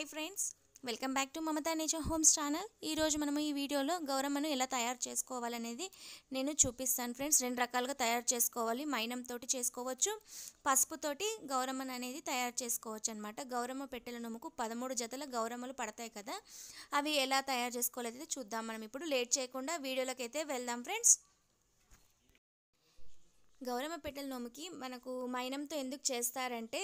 hi friends welcome back to Mamata nature homes channel ఈరోజు మనము ఈ వీడియోలో గౌరమ్మను ఎలా తయారు చేసుకోవాలనేది నేను చూపిస్తాను ఫ్రెండ్స్ రెండు రకాలుగా తయారు చేసుకోవాలి మైనంతో చేసుకోవచ్చు పసుపుతోటి గౌరమ్మను అనేది తయారు చేసుకోవచ్చు అనమాట గౌరమ్మ పెట్టెల నుముకు పదమూడు జతల గౌరమ్మలు పడతాయి కదా అవి ఎలా తయారు చేసుకోవాలి చూద్దాం మనం ఇప్పుడు లేట్ చేయకుండా వీడియోలోకి అయితే వెళ్దాం ఫ్రెండ్స్ గౌరమ్మ పెట్టెల నోముకి మనకు మైనంతో ఎందుకు చేస్తారంటే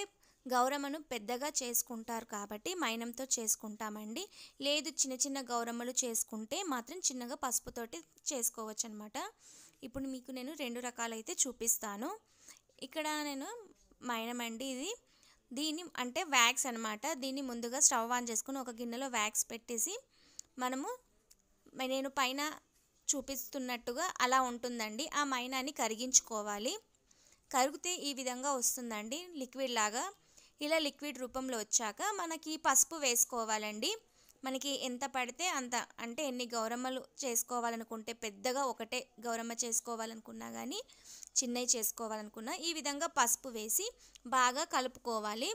గౌరమ్మను పెద్దగా చేసుకుంటారు కాబట్టి మైనంతో చేసుకుంటామండి లేదు చిన్న చిన్న గౌరమ్మలు చేసుకుంటే మాత్రం చిన్నగా పసుపుతోటి చేసుకోవచ్చు అనమాట ఇప్పుడు మీకు నేను రెండు రకాలైతే చూపిస్తాను ఇక్కడ నేను మైనం అండి ఇది దీని అంటే వ్యాక్స్ అనమాట దీన్ని ముందుగా స్టవ్ ఆన్ చేసుకుని ఒక గిన్నెలో వ్యాక్స్ పెట్టేసి మనము నేను పైన చూపిస్తున్నట్టుగా అలా ఉంటుందండి ఆ మైనాన్ని కరిగించుకోవాలి కరిగితే ఈ విధంగా వస్తుందండి లిక్విడ్ లాగా ఇలా లిక్విడ్ రూపంలో వచ్చాక మనకి పసుపు వేసుకోవాలండి మనకి ఎంత పడితే అంత అంటే ఎన్ని గౌరమ్మలు చేసుకోవాలనుకుంటే పెద్దగా ఒకటే గౌరమ్మ చేసుకోవాలనుకున్నా కానీ చిన్నవి చేసుకోవాలనుకున్నా ఈ విధంగా పసుపు వేసి బాగా కలుపుకోవాలి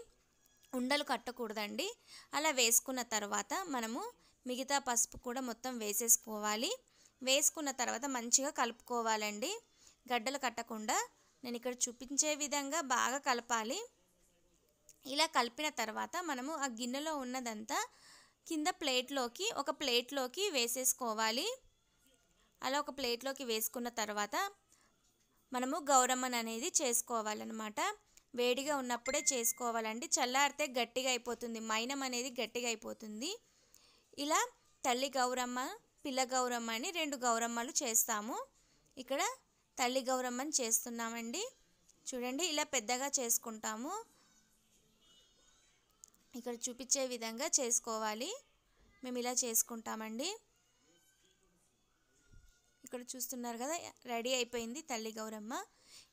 ఉండలు కట్టకూడదండి అలా వేసుకున్న తర్వాత మనము మిగతా పసుపు కూడా మొత్తం వేసేసుకోవాలి వేసుకున్న తర్వాత మంచిగా కలుపుకోవాలండి గడ్డలు కట్టకుండా నేను ఇక్కడ చూపించే విధంగా బాగా కలపాలి ఇలా కలిపిన తర్వాత మనము ఆ గిన్నెలో ఉన్నదంతా కింద ప్లేట్లోకి ఒక ప్లేట్లోకి వేసేసుకోవాలి అలా ఒక ప్లేట్లోకి వేసుకున్న తర్వాత మనము గౌరమ్మను అనేది చేసుకోవాలన్నమాట వేడిగా ఉన్నప్పుడే చేసుకోవాలండి చల్లారితే గట్టిగా అయిపోతుంది మైనం అనేది గట్టిగా అయిపోతుంది ఇలా తల్లి గౌరమ్మ పిల్ల గౌరమ్మ అని రెండు గౌరమ్మలు చేస్తాము ఇక్కడ తల్లి గౌరమ్మని చేస్తున్నామండి చూడండి ఇలా పెద్దగా చేసుకుంటాము ఇక్కడ చూపించే విధంగా చేసుకోవాలి మేము ఇలా చేసుకుంటామండి ఇక్కడ చూస్తున్నారు కదా రెడీ అయిపోయింది తల్లి గౌరమ్మ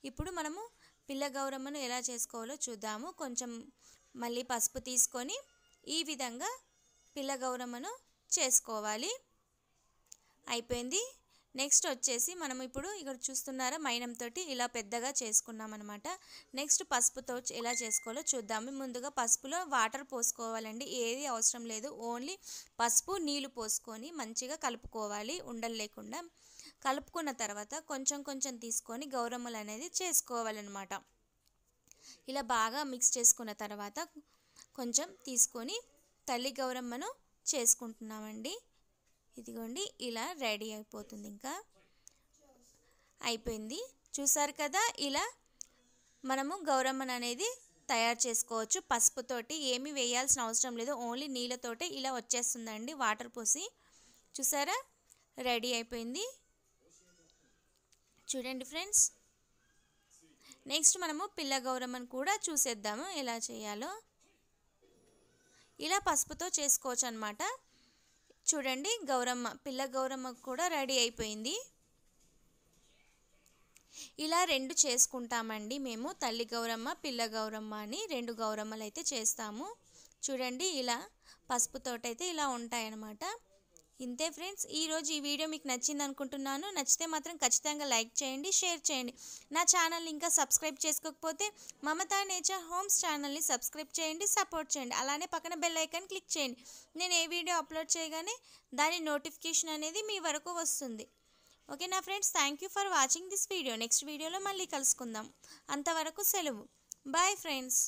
ఇప్పుడు మనము పిల్ల గౌరమ్మను ఎలా చేసుకోవాలో చూద్దాము కొంచెం మళ్ళీ పసుపు తీసుకొని ఈ విధంగా పిల్ల గౌరమ్మను చేసుకోవాలి అయిపోయింది నెక్స్ట్ వచ్చేసి మనం ఇప్పుడు ఇక్కడ చూస్తున్నారా మైనంతో ఇలా పెద్దగా చేసుకున్నాం అనమాట నెక్స్ట్ పసుపుతో ఎలా చేసుకోవాలో చూద్దాము ముందుగా పసుపులో వాటర్ పోసుకోవాలండి ఏది అవసరం లేదు ఓన్లీ పసుపు నీళ్లు పోసుకొని మంచిగా కలుపుకోవాలి ఉండలు లేకుండా కలుపుకున్న తర్వాత కొంచెం కొంచెం తీసుకొని గౌరమ్మలు అనేది చేసుకోవాలన్నమాట ఇలా బాగా మిక్స్ చేసుకున్న తర్వాత కొంచెం తీసుకొని తల్లి గౌరమ్మను చేసుకుంటున్నామండి ఇదిగోండి ఇలా రెడీ అయిపోతుంది ఇంకా అయిపోయింది చూసారు కదా ఇలా మనము గౌరమ్మను అనేది తయారు చేసుకోవచ్చు పసుపుతోటి ఏమి వేయాల్సిన అవసరం లేదు ఓన్లీ నీళ్ళతోటే ఇలా వచ్చేస్తుందండి వాటర్ పోసి చూసారా రెడీ అయిపోయింది చూడండి ఫ్రెండ్స్ నెక్స్ట్ మనము పిల్ల గౌరమ్మను కూడా చూసేద్దాము ఎలా చేయాలో ఇలా పసుపుతో చేసుకోవచ్చు అనమాట చూడండి గౌరమ్మ పిల్ల గౌరమ్మ కూడా రెడీ అయిపోయింది ఇలా రెండు చేసుకుంటామండి మేము తల్లి గౌరమ్మ పిల్ల గౌరమ్మ అని రెండు గౌరమ్మలు అయితే చేస్తాము చూడండి ఇలా పసుపుతోటైతే ఇలా ఉంటాయన్నమాట ఇంతే ఫ్రెండ్స్ ఈరోజు ఈ వీడియో మీకు నచ్చింది అనుకుంటున్నాను నచ్చితే మాత్రం ఖచ్చితంగా లైక్ చేయండి షేర్ చేయండి నా ఛానల్ని ఇంకా సబ్స్క్రైబ్ చేసుకోకపోతే మమతా నేచర్ హోమ్స్ ఛానల్ని సబ్స్క్రైబ్ చేయండి సపోర్ట్ చేయండి అలానే పక్కన బెల్ ఐకాన్ క్లిక్ చేయండి నేను ఏ వీడియో అప్లోడ్ చేయగానే దాని నోటిఫికేషన్ అనేది మీ వరకు వస్తుంది ఓకే నా friends thank you for watching this video next వీడియోలో మళ్ళీ కలుసుకుందాం అంతవరకు సెలవు బాయ్ ఫ్రెండ్స్